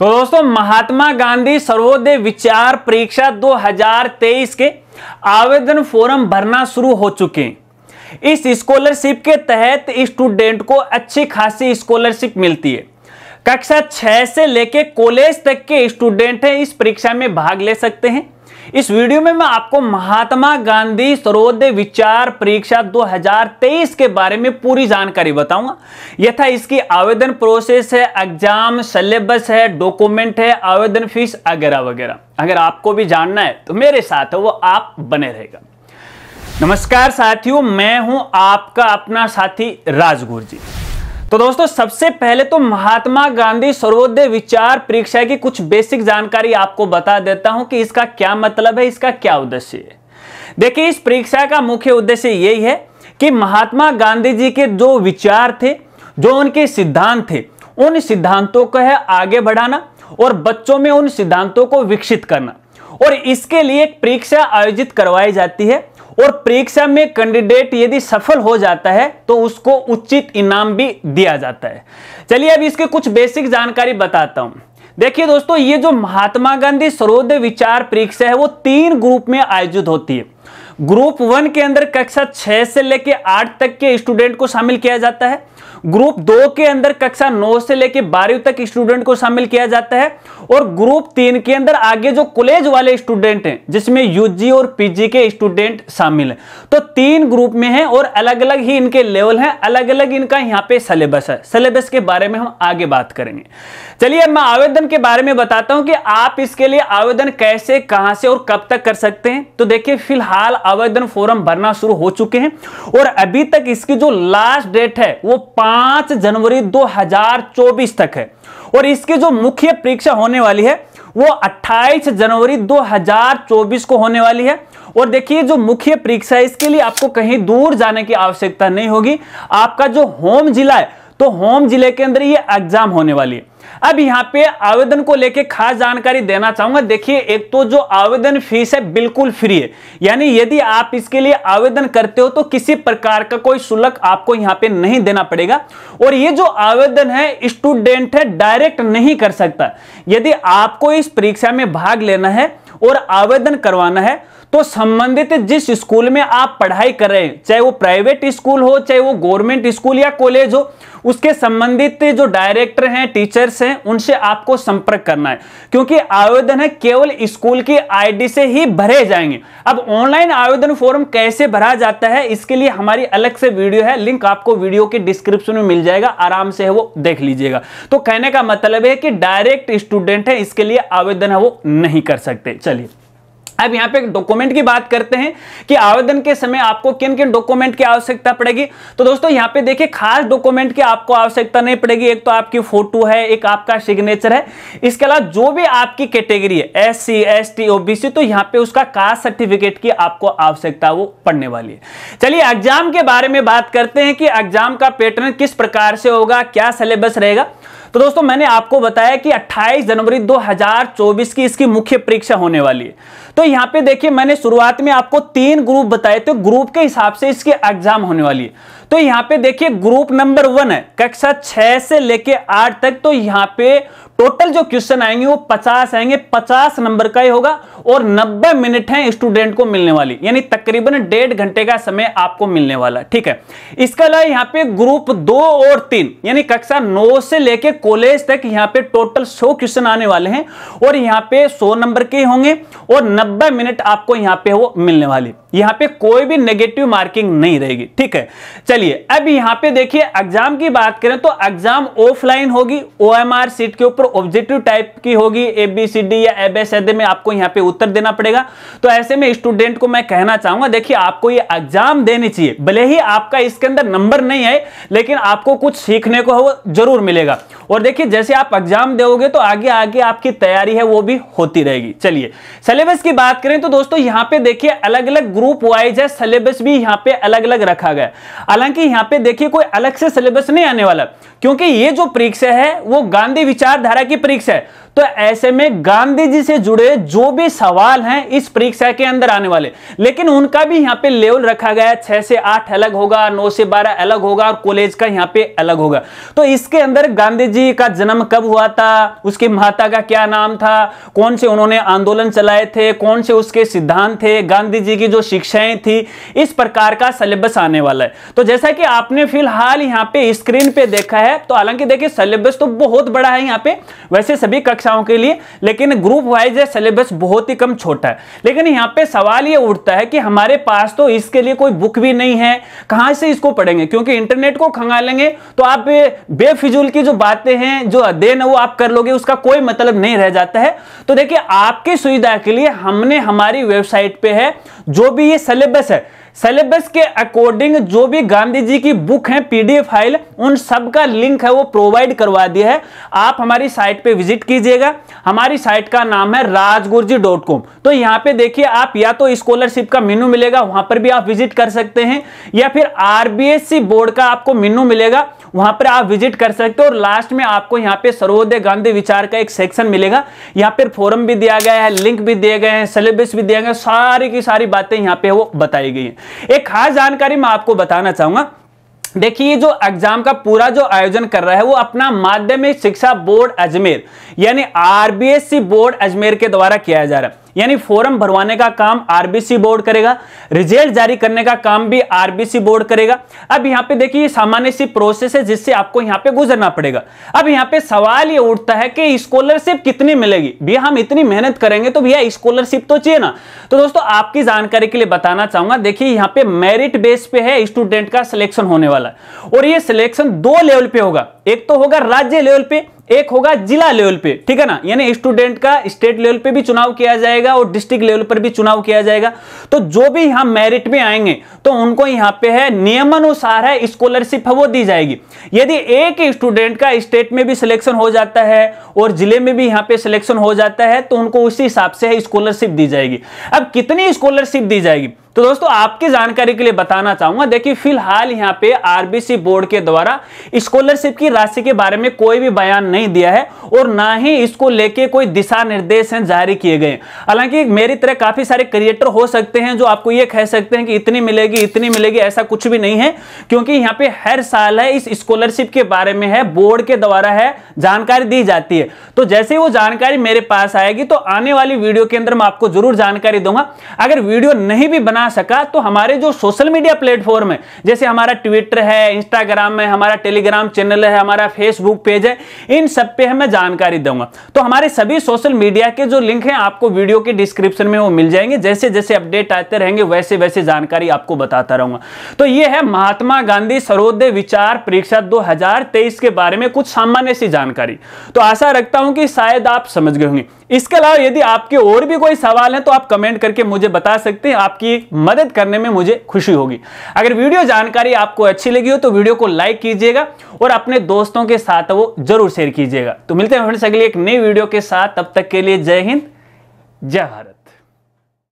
तो दोस्तों महात्मा गांधी सर्वोदय विचार परीक्षा 2023 के आवेदन फॉर्म भरना शुरू हो चुके हैं इस स्कॉलरशिप के तहत स्टूडेंट को अच्छी खासी स्कॉलरशिप मिलती है कक्षा छह से लेके कॉलेज तक के स्टूडेंट हैं इस परीक्षा में भाग ले सकते हैं इस वीडियो में मैं आपको महात्मा गांधी सरोदय विचार परीक्षा 2023 के बारे में पूरी जानकारी बताऊंगा यथा इसकी आवेदन प्रोसेस है एग्जाम सिलेबस है डॉक्यूमेंट है आवेदन फीस वगैरह वगैरह अगर आपको भी जानना है तो मेरे साथ वो आप बने रहेगा नमस्कार साथियों मैं हूं आपका अपना साथी राजगुरु जी तो दोस्तों सबसे पहले तो महात्मा गांधी सर्वोदय विचार परीक्षा की कुछ बेसिक जानकारी आपको बता देता हूं कि इसका क्या मतलब है इसका क्या उद्देश्य है देखिए इस परीक्षा का मुख्य उद्देश्य यही है कि महात्मा गांधी जी के जो विचार थे जो उनके सिद्धांत थे उन सिद्धांतों को है आगे बढ़ाना और बच्चों में उन सिद्धांतों को विकसित करना और इसके लिए एक परीक्षा आयोजित करवाई जाती है और परीक्षा में कैंडिडेट यदि सफल हो जाता है तो उसको उचित इनाम भी दिया जाता है चलिए अब इसके कुछ बेसिक जानकारी बताता हूं देखिए दोस्तों ये जो महात्मा गांधी सर्वोदय विचार परीक्षा है वो तीन ग्रुप में आयोजित होती है ग्रुप वन के अंदर कक्षा छह से लेकर आठ तक के स्टूडेंट को शामिल किया जाता है ग्रुप दो के अंदर कक्षा नौ से लेकर बारहवीं तक स्टूडेंट को शामिल किया जाता है और ग्रुप तीन के अंदर आगे जो कॉलेज वाले स्टूडेंट हैं जिसमें यूजी और पीजी के स्टूडेंट शामिल हैं तो तीन ग्रुप में हैं और अलग अलग ही इनके लेवल हैं अलग अलग इनका यहाँ पे सिलेबस है सिलेबस के बारे में हम आगे बात करेंगे चलिए मैं आवेदन के बारे में बताता हूँ कि आप इसके लिए आवेदन कैसे कहां से और कब तक कर सकते हैं तो देखिए फिलहाल आवेदन फॉर्म भरना शुरू हो चुके हैं और अभी तक इसकी जो लास्ट डेट है वो पांच जनवरी 2024 तक है और इसकी जो मुख्य परीक्षा होने वाली है वो 28 जनवरी 2024 को होने वाली है और देखिए जो मुख्य परीक्षा है इसके लिए आपको कहीं दूर जाने की आवश्यकता नहीं होगी आपका जो होम जिला है तो होम जिले के अंदर ये एग्जाम होने वाली है अब यहाँ पे आवेदन को लेके खास जानकारी देना चाहूंगा देखिए एक तो जो आवेदन फीस है बिल्कुल फ्री है यानी यदि आप इसके लिए आवेदन करते हो तो किसी प्रकार का कोई शुल्क आपको यहाँ पे नहीं देना पड़ेगा और ये जो आवेदन है स्टूडेंट है डायरेक्ट नहीं कर सकता यदि आपको इस परीक्षा में भाग लेना है और आवेदन करवाना है तो संबंधित जिस स्कूल में आप पढ़ाई कर रहे हैं चाहे वो प्राइवेट स्कूल हो चाहे वो गवर्नमेंट स्कूल या कॉलेज हो उसके संबंधित जो डायरेक्टर हैं टीचर्स हैं उनसे आपको संपर्क करना है क्योंकि आवेदन है केवल स्कूल की आईडी से ही भरे जाएंगे अब ऑनलाइन आवेदन फॉर्म कैसे भरा जाता है इसके लिए हमारी अलग से वीडियो है लिंक आपको वीडियो के डिस्क्रिप्शन में मिल जाएगा आराम से है वो देख लीजिएगा तो कहने का मतलब है कि डायरेक्ट स्टूडेंट है इसके लिए आवेदन है वो नहीं कर सकते चलिए अब यहां पे डॉक्यूमेंट की बात करते हैं कि आवेदन के समय आपको किन किन डॉक्यूमेंट की आवश्यकता पड़ेगी तो दोस्तों यहाँ पे देखिए खास डॉक्यूमेंट की आपको आवश्यकता नहीं पड़ेगी एक तो आपकी फोटो है एक आपका सिग्नेचर है इसके अलावा जो भी आपकी कैटेगरी है S C S T OBC तो यहां पे उसका कास्ट सर्टिफिकेट की आपको आवश्यकता वो पड़ने वाली है चलिए एग्जाम के बारे में बात करते हैं कि एग्जाम का पैटर्न किस प्रकार से होगा क्या सिलेबस रहेगा तो दोस्तों मैंने आपको बताया कि 28 जनवरी 2024 की इसकी मुख्य परीक्षा होने वाली है तो यहां पे देखिए मैंने शुरुआत में आपको तीन ग्रुप बताए थे ग्रुप के हिसाब से इसके एग्जाम होने वाली है तो यहां पे देखिए ग्रुप नंबर वन है कक्षा छह से लेके आठ तक तो यहां पे टोटल जो क्वेश्चन आएंगे वो पचास आएंगे पचास नंबर का ही होगा और नब्बे मिनट है स्टूडेंट को मिलने वाली यानी तकरीबन डेढ़ घंटे का समय आपको मिलने वाला ठीक है इसके अलावा यहाँ पे ग्रुप दो और तीन यानी कक्षा नौ से लेके कॉलेज तक यहाँ पे टोटल सौ क्वेश्चन आने वाले हैं और यहाँ पे सौ नंबर के होंगे और नब्बे नब्बे मिनट आपको यहां पे वो मिलने वाली यहां पे कोई भी नेगेटिव मार्किंग नहीं रहेगी ठीक है चलिए अब यहां पे देखिए एग्जाम की बात करें तो एग्जाम ऑफलाइन होगी ओएमआर सीट के ऊपर ऑब्जेक्टिव टाइप की होगी ए बी सी डी या एब एस एड में आपको यहां पे उत्तर देना पड़ेगा तो ऐसे में स्टूडेंट को मैं कहना चाहूंगा देखिए आपको ये एग्जाम देनी चाहिए भले ही आपका इसके अंदर नंबर नहीं है लेकिन आपको कुछ सीखने को जरूर मिलेगा और देखिए जैसे आप एग्जाम दोगे तो आगे आगे आपकी तैयारी है वो भी होती रहेगी चलिए सिलेबस की बात करें तो दोस्तों यहाँ पे देखिए अलग अलग ग्रुप वाइज है सिलेबस भी यहाँ पे अलग अलग रखा गया हालांकि यहाँ पे देखिए कोई अलग से सिलेबस नहीं आने वाला क्योंकि ये जो परीक्षा है वो गांधी विचारधारा की परीक्षा है तो ऐसे में गांधी जी से जुड़े जो भी सवाल हैं इस परीक्षा के अंदर आने वाले लेकिन उनका भी यहां पे लेवल रखा गया है छह से आठ अलग होगा नौ से बारह अलग होगा और कॉलेज का यहाँ पे अलग होगा तो इसके अंदर गांधी जी का जन्म कब हुआ था उसकी माता का क्या नाम था कौन से उन्होंने आंदोलन चलाए थे कौन से उसके सिद्धांत थे गांधी जी की जो शिक्षाएं थी इस प्रकार का सिलेबस आने वाला है तो जैसा कि आपने फिलहाल यहाँ पे स्क्रीन पे देखा है तो हालांकि देखिए सिलेबस तो बहुत बड़ा है यहाँ पे वैसे सभी कक्षा कक्षाओं के लिए लेकिन ग्रुप वाइज सिलेबस बहुत ही कम छोटा है लेकिन यहाँ पे सवाल ये उठता है कि हमारे पास तो इसके लिए कोई बुक भी नहीं है कहाँ से इसको पढ़ेंगे क्योंकि इंटरनेट को खंगालेंगे तो आप बेफिजूल की जो बातें हैं जो अध्ययन है वो आप कर लोगे उसका कोई मतलब नहीं रह जाता है तो देखिए आपकी सुविधा के लिए हमने हमारी वेबसाइट पर है जो भी ये सिलेबस है सिलेबस के अकॉर्डिंग जो भी गांधी जी की बुक है पीडीएफ फाइल उन सब का लिंक है वो प्रोवाइड करवा दिया है आप हमारी साइट पे विजिट कीजिएगा हमारी साइट का नाम है राजगुरजी डॉट कॉम तो यहाँ पे देखिए आप या तो स्कॉलरशिप का मेनू मिलेगा वहां पर भी आप विजिट कर सकते हैं या फिर आरबीएससी बोर्ड का आपको मेनू मिलेगा वहां पर आप विजिट कर सकते हो और लास्ट में आपको यहाँ पे सर्वोदय गांधी विचार का एक सेक्शन मिलेगा यहाँ पर फोरम भी दिया गया है लिंक भी दिए गए हैं सिलेबस भी दिया गया सारी की सारी बातें यहाँ पे वो बताई गई है एक खास जानकारी मैं आपको बताना चाहूंगा देखिए जो एग्जाम का पूरा जो आयोजन कर रहा है वो अपना माध्यमिक शिक्षा बोर्ड अजमेर यानी आरबीएससी बोर्ड अजमेर के द्वारा किया जा रहा है यानी फॉर्म भरवाने का काम आरबीसी बोर्ड करेगा रिजल्ट जारी करने का काम भी आरबीसी बोर्ड करेगा अब यहाँ पे देखिए सामान्य सी प्रोसेस है जिससे आपको यहां पे गुजरना पड़ेगा अब यहाँ पे सवाल ये उठता है कि स्कॉलरशिप कितनी मिलेगी भैया हम इतनी मेहनत करेंगे तो भैया स्कॉलरशिप तो चाहिए ना तो दोस्तों आपकी जानकारी के लिए बताना चाहूंगा देखिए यहाँ पे मेरिट बेस पे है स्टूडेंट का सिलेक्शन होने वाला और यह सिलेक्शन दो लेवल पे होगा एक तो होगा राज्य लेवल पे एक होगा जिला लेवल पे ठीक है ना यानी स्टूडेंट का स्टेट लेवल पे भी चुनाव किया जाएगा और डिस्ट्रिक्ट लेवल पर भी चुनाव किया जाएगा तो जो भी यहां मेरिट में आएंगे तो उनको यहां पे है नियमानुसार है स्कॉलरशिप है वो दी जाएगी यदि एक स्टूडेंट का स्टेट में भी सिलेक्शन हो जाता है और जिले में भी यहां पर सिलेक्शन हो जाता है तो उनको उसी हिसाब से स्कॉलरशिप दी जाएगी अब कितनी स्कॉलरशिप दी जाएगी तो दोस्तों आपकी जानकारी के लिए बताना चाहूंगा देखिए फिलहाल यहाँ पे आरबीसी बोर्ड के द्वारा स्कॉलरशिप की राशि के बारे में कोई भी बयान नहीं दिया है और ना ही इसको लेके कोई दिशा निर्देश हैं जारी किए गए हालांकि मेरी तरह काफी सारे क्रिएटर हो सकते हैं जो आपको ये कह सकते हैं कि इतनी मिलेगी इतनी मिलेगी ऐसा कुछ भी नहीं है क्योंकि यहाँ पे हर साल है इस स्कॉलरशिप के बारे में है बोर्ड के द्वारा है जानकारी दी जाती है तो जैसे ही वो जानकारी मेरे पास आएगी तो आने वाली वीडियो के अंदर मैं आपको जरूर जानकारी दूंगा अगर वीडियो नहीं भी बना बना सका तो हमारे जो सोशल मीडिया प्लेटफॉर्म है जैसे हमारा ट्विटर है इंस्टाग्राम है हमारा टेलीग्राम चैनल है हमारा फेसबुक पेज है इन सब पे मैं जानकारी दूंगा तो हमारे सभी सोशल मीडिया के जो लिंक है आपको वीडियो के डिस्क्रिप्शन में वो मिल जाएंगे जैसे जैसे अपडेट आते रहेंगे वैसे वैसे जानकारी आपको बताता रहूंगा तो ये है महात्मा गांधी सरोदय विचार परीक्षा दो के बारे में कुछ सामान्य सी जानकारी तो आशा रखता हूं कि शायद आप समझ गए होंगे इसके अलावा यदि आपके और भी कोई सवाल है तो आप कमेंट करके मुझे बता सकते हैं आपकी मदद करने में मुझे खुशी होगी अगर वीडियो जानकारी आपको अच्छी लगी हो तो वीडियो को लाइक कीजिएगा और अपने दोस्तों के साथ वो जरूर शेयर कीजिएगा तो मिलते हैं फ्रेंड्स अगले एक नई वीडियो के साथ तब तक के लिए जय हिंद जय भारत